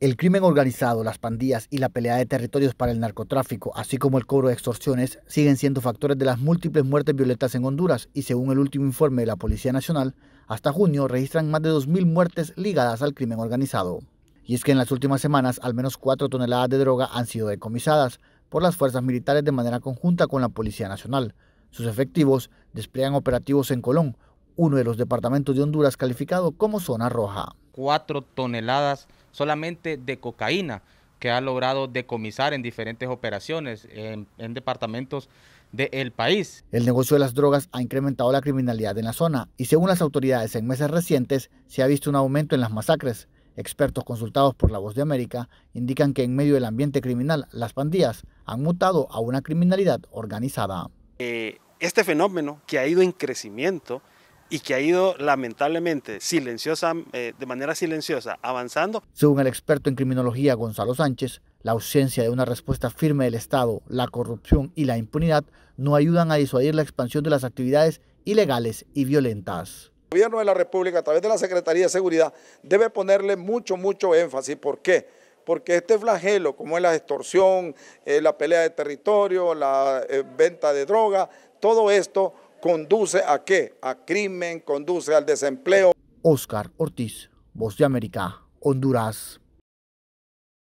El crimen organizado, las pandillas y la pelea de territorios para el narcotráfico, así como el cobro de extorsiones, siguen siendo factores de las múltiples muertes violentas en Honduras y según el último informe de la Policía Nacional, hasta junio registran más de 2.000 muertes ligadas al crimen organizado. Y es que en las últimas semanas al menos 4 toneladas de droga han sido decomisadas por las fuerzas militares de manera conjunta con la Policía Nacional. Sus efectivos despliegan operativos en Colón, uno de los departamentos de Honduras calificado como zona roja. 4 toneladas solamente de cocaína que ha logrado decomisar en diferentes operaciones en, departamentos del país. El negocio de las drogas ha incrementado la criminalidad en la zona y según las autoridades en meses recientes se ha visto un aumento en las masacres. Expertos consultados por La Voz de América indican que en medio del ambiente criminal las pandillas han mutado a una criminalidad organizada. Eh, este fenómeno que ha ido en crecimiento y que ha ido lamentablemente silenciosa, eh, de manera silenciosa, avanzando. Según el experto en criminología Gonzalo Sánchez, la ausencia de una respuesta firme del Estado, la corrupción y la impunidad no ayudan a disuadir la expansión de las actividades ilegales y violentas. El gobierno de la República, a través de la Secretaría de Seguridad, debe ponerle mucho, mucho énfasis. ¿Por qué? Porque este flagelo, como es la extorsión, eh, la pelea de territorio, la eh, venta de droga, todo esto conduce a qué? A crimen, conduce al desempleo. Oscar Ortiz, Voz de América, Honduras.